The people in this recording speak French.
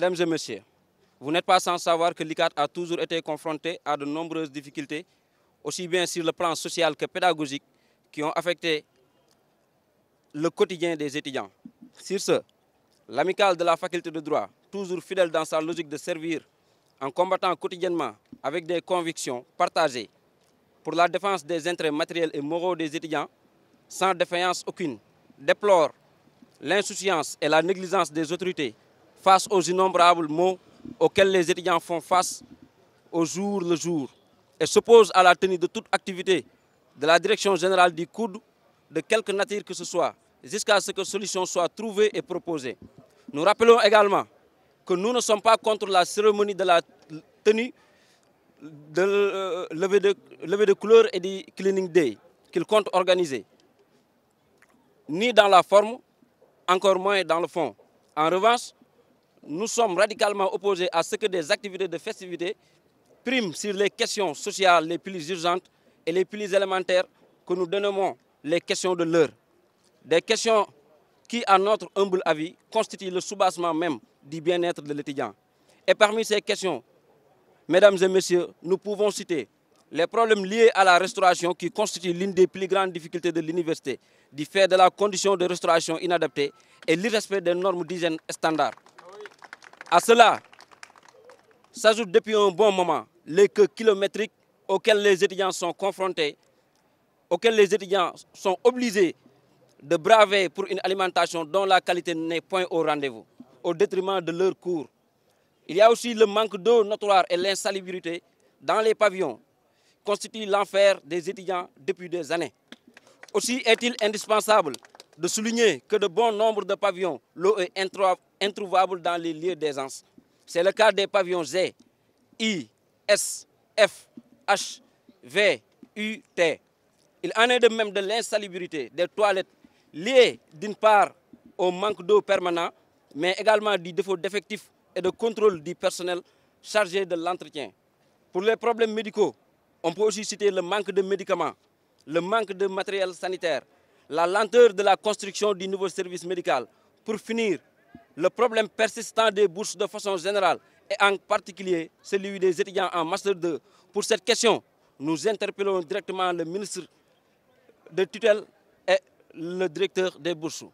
Mesdames et messieurs, vous n'êtes pas sans savoir que l'ICAT a toujours été confronté à de nombreuses difficultés, aussi bien sur le plan social que pédagogique, qui ont affecté le quotidien des étudiants. Sur ce, l'amicale de la faculté de droit, toujours fidèle dans sa logique de servir en combattant quotidiennement avec des convictions partagées pour la défense des intérêts matériels et moraux des étudiants, sans défaillance aucune, déplore l'insouciance et la négligence des autorités face aux innombrables mots auxquels les étudiants font face au jour le jour et s'opposent à la tenue de toute activité de la direction générale du coude de quelque nature que ce soit, jusqu'à ce que solution soit trouvée et proposée. Nous rappelons également que nous ne sommes pas contre la cérémonie de la tenue de euh, levée de, levée de couleur et du cleaning day qu'ils comptent organiser, ni dans la forme, encore moins dans le fond. En revanche, nous sommes radicalement opposés à ce que des activités de festivité priment sur les questions sociales les plus urgentes et les plus élémentaires que nous donnons les questions de l'heure. Des questions qui, à notre humble avis, constituent le soubassement même du bien-être de l'étudiant. Et parmi ces questions, mesdames et messieurs, nous pouvons citer les problèmes liés à la restauration qui constituent l'une des plus grandes difficultés de l'université, du fait de la condition de restauration inadaptée et l'irrespect des normes d'hygiène standard. À cela s'ajoute depuis un bon moment les queues kilométriques auxquelles les étudiants sont confrontés, auxquelles les étudiants sont obligés de braver pour une alimentation dont la qualité n'est point au rendez-vous, au détriment de leurs cours. Il y a aussi le manque d'eau notoire et l'insalubrité dans les pavillons, constitue l'enfer des étudiants depuis des années. Aussi est-il indispensable de souligner que de bon nombre de pavillons, l'eau est introuvables dans les lieux d'aisance. C'est le cas des pavillons Z, I, S, F, H, V, U, T. Il en est de même de l'insalubrité des toilettes liées d'une part au manque d'eau permanent, mais également du défaut d'effectifs et de contrôle du personnel chargé de l'entretien. Pour les problèmes médicaux, on peut aussi citer le manque de médicaments, le manque de matériel sanitaire, la lenteur de la construction du nouveau service médical. Pour finir, le problème persistant des bourses de façon générale et en particulier celui des étudiants en Master 2. Pour cette question, nous interpellons directement le ministre de tutelle et le directeur des bourses.